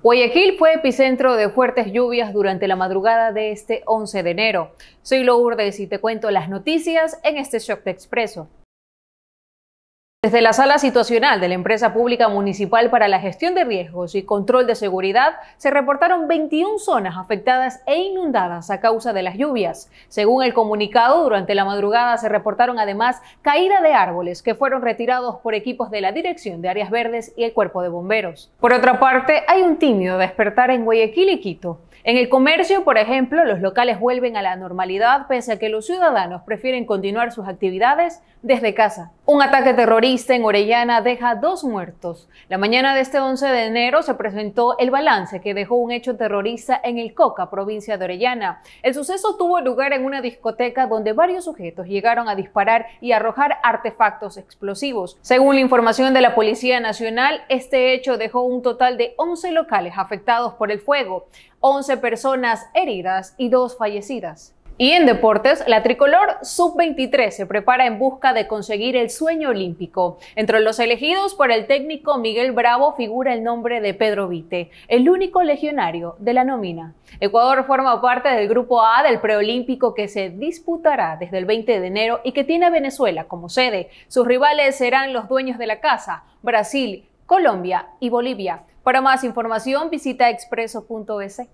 Guayaquil fue epicentro de fuertes lluvias durante la madrugada de este 11 de enero. Soy Lourdes y te cuento las noticias en este Shock de Expreso. Desde la sala situacional de la empresa pública municipal para la gestión de riesgos y control de seguridad, se reportaron 21 zonas afectadas e inundadas a causa de las lluvias. Según el comunicado, durante la madrugada se reportaron además caída de árboles que fueron retirados por equipos de la Dirección de Áreas Verdes y el Cuerpo de Bomberos. Por otra parte, hay un tímido despertar en Guayaquil y Quito. En el comercio, por ejemplo, los locales vuelven a la normalidad pese a que los ciudadanos prefieren continuar sus actividades desde casa. Un ataque en Orellana deja dos muertos. La mañana de este 11 de enero se presentó el balance que dejó un hecho terrorista en el Coca, provincia de Orellana. El suceso tuvo lugar en una discoteca donde varios sujetos llegaron a disparar y arrojar artefactos explosivos. Según la información de la Policía Nacional, este hecho dejó un total de 11 locales afectados por el fuego, 11 personas heridas y dos fallecidas. Y en deportes, la tricolor sub-23 se prepara en busca de conseguir el sueño olímpico. Entre los elegidos por el técnico Miguel Bravo figura el nombre de Pedro Vite, el único legionario de la nómina. Ecuador forma parte del grupo A del preolímpico que se disputará desde el 20 de enero y que tiene a Venezuela como sede. Sus rivales serán los dueños de la casa, Brasil, Colombia y Bolivia. Para más información visita expreso.es.